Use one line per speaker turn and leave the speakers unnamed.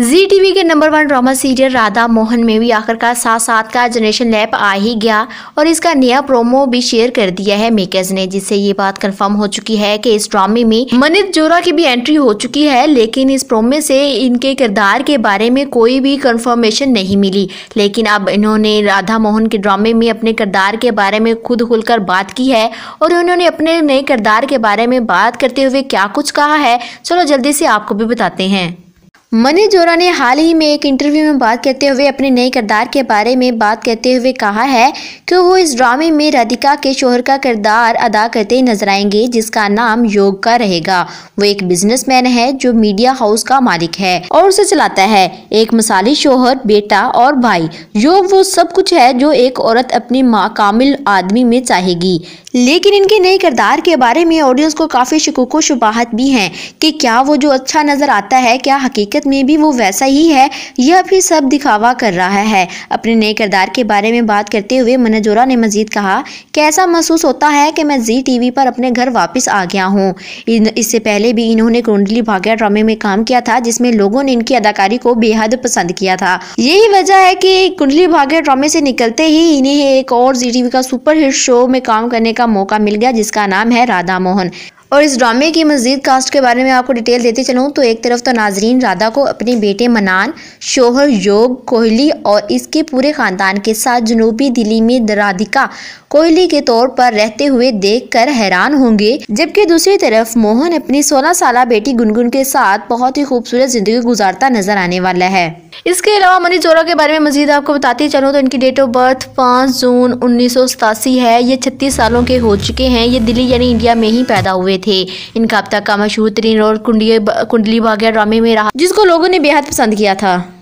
जी TV के number one drama serial Radha Mohan में भी आखिरकार साथ साथ का जनरेशन लैप आ ही गया और इसका नया प्रोमो भी शेयर कर दिया है मेकर्स ने जिससे ये बात कंफर्म हो चुकी है कि इस ड्रामे में मनित जोरा की भी एंट्री हो चुकी है लेकिन इस प्रोमे से इनके किरदार के बारे में कोई भी कंफर्मेशन नहीं मिली लेकिन अब इन्होंने राधा मोहन के ड्रामे में अपने किरदार के बारे में खुद खुलकर बात की है और उन्होंने अपने नए किरदार के बारे में बात करते हुए क्या कुछ कहा है चलो जल्दी से आपको भी बताते हैं मनी जोरा ने हाल ही में एक इंटरव्यू में बात करते हुए अपने नए किरदार के बारे में बात करते हुए कहा है कि वो इस ड्रामे में राधिका के शोहर का किरदार अदा करते नजर आएंगे जिसका नाम योग का रहेगा वो एक बिजनेसमैन है जो मीडिया हाउस का मालिक है और उसे चलाता है एक मसाली शोहर बेटा और भाई योग वो सब कुछ है जो एक औरत अपनी माँ कामिल आदमी में चाहेगी लेकिन इनके नए किरदार के बारे में ऑडियंस को काफ़ी शकूक शुबाहत भी है की क्या वो जो अच्छा नज़र आता है क्या हकीकत हकीकत में भी वो वैसा ही है यह भी सब दिखावा कर रहा है अपने नए किरदार के बारे में बात करते हुए मनजोरा ने मजीद कहा कैसा महसूस होता है कि मैं जी टीवी पर अपने घर वापस आ गया हूँ इससे पहले भी इन्होंने कुंडली भाग्या ड्रामे में काम किया था जिसमें लोगों ने इनकी अदाकारी को बेहद पसंद किया था यही वजह है कि कुंडली भाग्य ड्रामे से निकलते ही इन्हें एक और जी टीवी का सुपरहिट शो में काम करने का मौका मिल गया जिसका नाम है राधा मोहन और इस ड्रामे की मजीद कास्ट के बारे में आपको डिटेल देते चलूँ तो एक तरफ तो नाजरीन राधा को अपने बेटे मनान शोहर योग कोहली और इसके पूरे ख़ानदान के साथ जनूबी दिल्ली में राधिका कोहली के तौर पर रहते हुए देख कर हैरान होंगे जबकि दूसरी तरफ मोहन अपनी सोलह साल बेटी गुनगुन के साथ बहुत ही खूबसूरत जिंदगी गुजारता नजर आने वाला है इसके अलावा मनी जोरा के बारे में मजीद आपको बताती चलूँ तो इनकी डेट ऑफ बर्थ पाँच जून उन्नीस है ये छत्तीस सालों के हो चुके हैं ये दिल्ली यानी इंडिया में ही पैदा हुए थे इनका अब तक का मशहूर तरीन रोल कुंडली कुंडली भाग्य ड्रामे में रहा जिसको लोगों ने बेहद पसंद किया था